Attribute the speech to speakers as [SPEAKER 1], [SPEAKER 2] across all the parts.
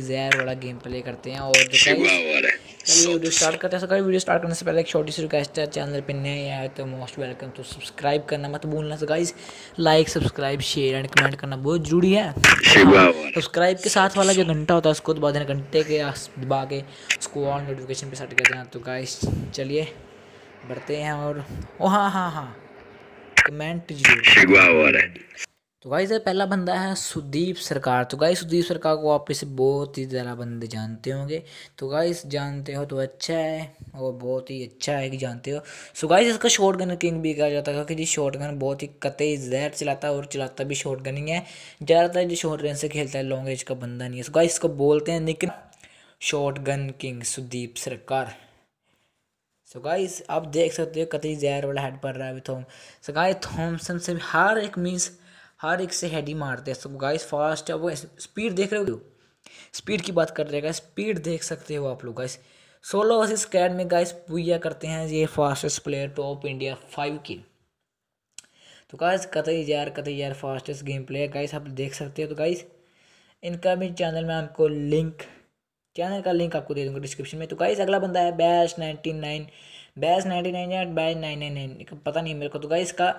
[SPEAKER 1] जहर वाला game play करते हैं और जो वीडियो स्टार्ट करते हैं वीडियो स्टार्ट करने से पहले एक छोटी सी रिक्वेस्ट है चैनल पे नए आए तो मोस्ट वेलकम तो सब्सक्राइब करना मत भूलना so guys like subscribe share and comment करना बहुत ज़रूरी है सब्सक्राइब हाँ, के साथ वाला जो घंटा होता है उसको दबा देना घंटे के दबा के उसको ऑन नोटिफिकेशन पर सेट कर देना तो गाइज चलिए बढ़ते हैं और ओ हाँ हाँ हाँ कमेंट जरूर तो गाइस ये पहला बंदा है सुदीप सरकार तो गाइस सुदीप सरकार को आप इसे बहुत ही ज़्यादा बंदे जानते होंगे तो गाइस जानते हो तो अच्छा है और बहुत ही अच्छा है कि जानते हो सो गाइस इसका शॉर्ट गन किंग भी कहा जाता है क्योंकि जी शॉर्ट गन बहुत ही कतई जहर चलाता है और चलाता भी शॉर्ट गन ही है ज़्यादातर जो शॉर्ट रेंज से खेलता है लॉन्ग रेंज का बंदा नहीं है सो गाइस इसको बोलते हैं लेकिन शॉर्ट गन किंग सुदीप सरकार सो so गाइस आप देख सकते हो कतई जहर वाला हेड पड़ रहा है अभी थोम सो गाइस थॉमसन से हर एक मीन्स हर एक से हेडी मारते हैं सब गाइस फास्ट है वो स्पीड देख रहे हो स्पीड की बात कर रहे गाइस स्पीड देख सकते हो आप लोग गाइस सोलो वर्सेस कैड में गाइस पूजा करते हैं ये fastest player top India five की तो गाइस कतई यार कतई यार फास्टेस्ट गेम प्लेयर गाइस आप देख सकते हो तो गाइस इनका भी चैनल में आपको लिंक चैनल का लिंक आपको दे दूंगा डिस्क्रिप्शन में तो गाइस अगला बंदा है Bash ninety nine Bash ninety nine या बैश नाइन नाइन नाइन पता नहीं मेरे को तो गाइस का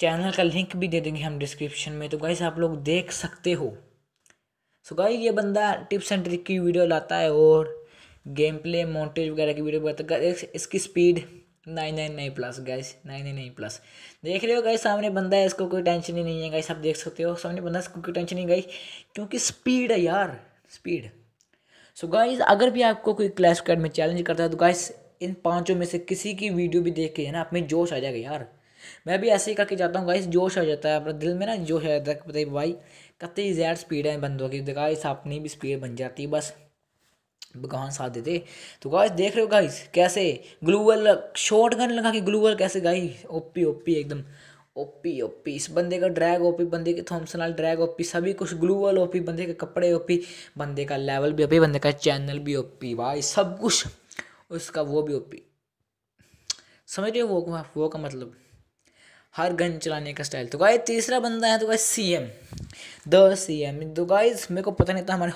[SPEAKER 1] चैनल का लिंक भी दे देंगे हम डिस्क्रिप्शन में तो गाइस आप लोग देख सकते हो सो so गाइस ये बंदा टिप्स एंड ट्रिक की वीडियो लाता है और गेम प्ले मोन्टेज वगैरह की वीडियो बनाता है इसकी speed nine nine nine plus guys nine nine nine plus देख रहे हो गाइस सामने बंदा है इसको कोई टेंशन ही नहीं है गाइस आप देख सकते हो सामने बंदा इसको कोई टेंशन नहीं गाइस क्योंकि स्पीड है यार स्पीड सो गाइस अगर भी आपको कोई क्लैश कार्ड में चैलेंज करता है तो गाइस इन पांचों में से किसी की वीडियो भी देख के है ना आप में जोश आ जाएगा यार मैं भी ऐसे ही करके जाता हूँ गाइस जोश आ जाता है अपना दिल में ना जोश आ जाता है बताइए भाई कितनी जैड स्पीड है बंदों की गाइस अपनी भी स्पीड बन जाती है बस भगवान साथ देते तो गाइस देख रहे हो गाइस कैसे ग्लूवल शॉर्ट गन लगा कि ग्लूवल कैसे गाई ओपी ओपी एकदम ओपी ओपी इस बंदे का ड्रैग ओपी बंदे के थॉम्सन वाले ड्रैग ओपी सभी कुछ ग्लूवल ओपी बंदे के कपड़े ओपी बंदे का लेवल भी ओपी बंदे का चैनल भी ओपी भाई सब कुछ उसका वो भी ओपी समझ रहे हो वो वो का मतलब हर गन चलाने का स्टाइल तो गाइस तीसरा बंदा है तो guys C M the C M तो गाइस मेरे को पता नहीं था हमारे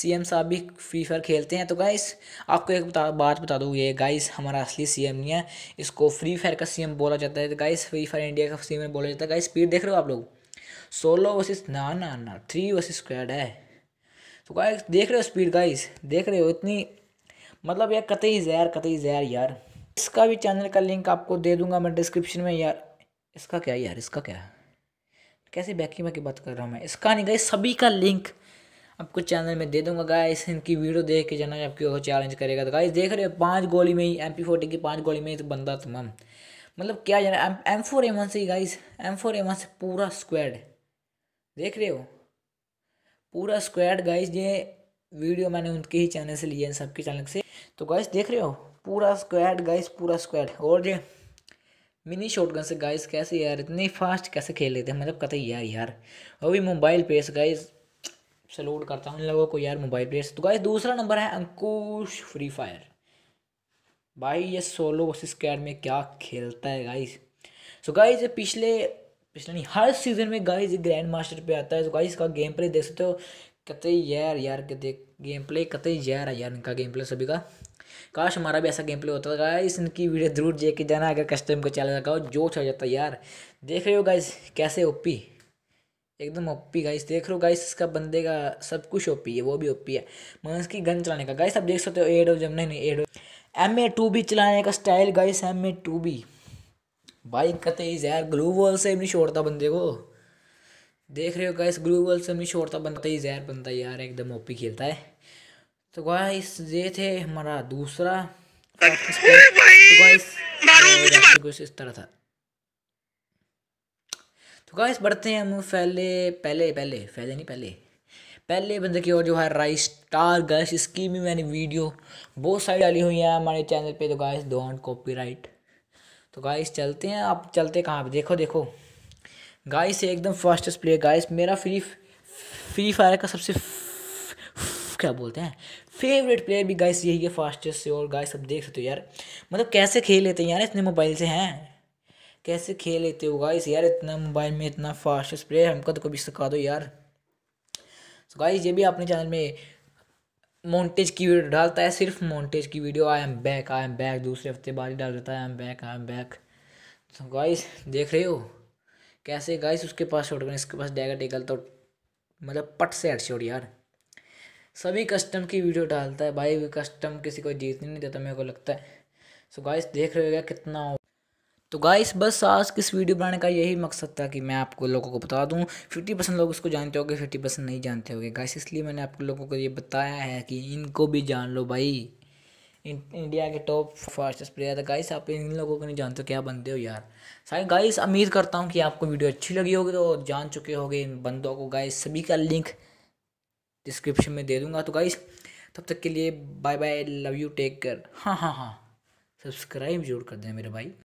[SPEAKER 1] सी एम साहब भी फ्री फायर खेलते हैं तो गाइस आपको एक बता, बात बता दूँ ये गाइस हमारा असली सी एम नहीं है इसको फ्री फायर का सी एम बोला जाता है तो गाइस फ्री फायर इंडिया का सी एम बोला जाता है गाइस स्पीड देख रहे हो आप लोग सोलो वर्सेस ना ना ना थ्री वर्सेस स्क्वाड है तो गाइस देख रहे हो स्पीड गाइस देख रहे हो इतनी मतलब यार कतई जहर कतई जहर यार इसका भी चैनल का लिंक आपको दे दूंगा मैं डिस्क्रिप्शन में यार इसका क्या यार इसका क्या कैसे बैकीमा की बात कर रहा हूँ मैं इसका नहीं गई सभी का लिंक आपको चैनल में दे दूंगा गाइस इनकी वीडियो देख के जाना आपकी वो चैलेंज करेगा तो गाइस देख रहे हो पाँच गोली में ही एम पी फोर्टी की पाँच गोली में ही तो बंदा तमाम मतलब क्या जाना एम फोर एम वन से ही guys M four M one से पूरा स्क्वाड देख रहे हो पूरा स्क्वाड गाइस ये वीडियो मैंने उनके ही चैनल से लिया सबके चैनल से तो गाइस देख रहे हो पूरा स्क्वाड गाइस पूरा स्क्वाड और ये मिनी शॉटगन से गाइस कैसे यार इतने फास्ट कैसे खेल लेते हैं मतलब कहते यार यार अभी मोबाइल पे से गाइस सलूट करता हूँ इन लोगों को यार मोबाइल पे तो गाइस दूसरा नंबर है अंकुश फ्री फायर भाई ये सोलो वर्सेस में क्या खेलता है गाइस सो so गाइस ये पिछले पिछले नहीं हर सीज़न में गाइस ग्रैंड मास्टर पे आता है तो गाइस इसका गेम प्ले देख सकते हो कहते यार यार कहते गेम प्ले कहते यार यार इनका गेम प्ले सभी का काश हमारा भी ऐसा गेम प्ले होता था इस इनकी वीडियो जरूर जे के जाना अगर कस्टम को चैनल लगाओ जो अच्छा हो जाता यार देख रहे हो गाइस कैसे ओपी एकदम ओपी गाइस देख रहे हो गाइस इसका बंदे का सब कुछ ओपी है वो भी ओपी है मगर इसकी गन चलाने का गाइस आप देख सकते हो एड जब नहीं नहीं एड एम ए टू बी चलाने का style guys M A two B bike का तेज यार ग्लू वॉल से भी छोड़ता बंदे को देख रहे हो गाइस ग्लू वॉल से भी छोड़ता बनता ही जहर बनता यार एकदम ओपी खेलता है तो गाइस ये थे हमारा दूसरा तो कुछ इस तरह था तो गाइस बढ़ते हैं हम पहले पहले पहले पहले नहीं पहले पहले बंदे की और जो है राइस स्टार गाइस इसकी भी मैंने वीडियो बहुत सारी डाली हुई है हमारे चैनल पे तो गाइस डोंट कॉपीराइट तो गाइस चलते हैं आप चलते कहाँ पे देखो देखो गाइस एकदम फास्टेस्ट प्लेयर गाइस मेरा फ्री फ्री फायर का सबसे क्या बोलते हैं फेवरेट प्लेयर भी गाइस यही है फास्टेस्ट से और गाइस सब देख सकते हो यार मतलब कैसे खेल लेते हैं यार इतने मोबाइल से हैं कैसे खेल लेते हो गाइस यार इतना मोबाइल में इतना फास्टेस्ट प्लेयर हमको तो कभी सिखा दो यार सो गाइस ये भी अपने चैनल में मोन्टेज की वीडियो डालता है सिर्फ मोन्टेज की video I am back I am back दूसरे हफ्ते बाद ही डाल देता है I am back I am back तो गाइस देख रहे हो कैसे गाइस उसके पास शॉट इसके पास डैगर तो मतलब पट से हेड यार सभी कस्टम की वीडियो डालता है भाई कस्टम किसी को जीतने नहीं देता मेरे को लगता है सो गाइस देख रहे होगा कितना हो तो गाइस बस आज किस वीडियो बनाने का यही मकसद था कि मैं आपको लोगों को बता दूं फिफ्टी परसेंट लोग उसको जानते होंगे फिफ्टी परसेंट नहीं जानते होंगे गाइस इसलिए मैंने आप लोगों को ये बताया है कि इनको भी जान लो भाई इंडिया के टॉप फास्टेस्ट प्लेयर है गाइस आप इन लोगों को नहीं जानते क्या बनते हो यार सारे गाइस उम्मीद करता हूँ कि आपको वीडियो अच्छी लगी होगी तो जान चुके होगे इन बंदों को गाइस सभी का लिंक डिस्क्रिप्शन में दे दूँगा तो गाइस तब तक के लिए bye bye love you take care हाँ हाँ हाँ सब्सक्राइब जरूर कर देना मेरे भाई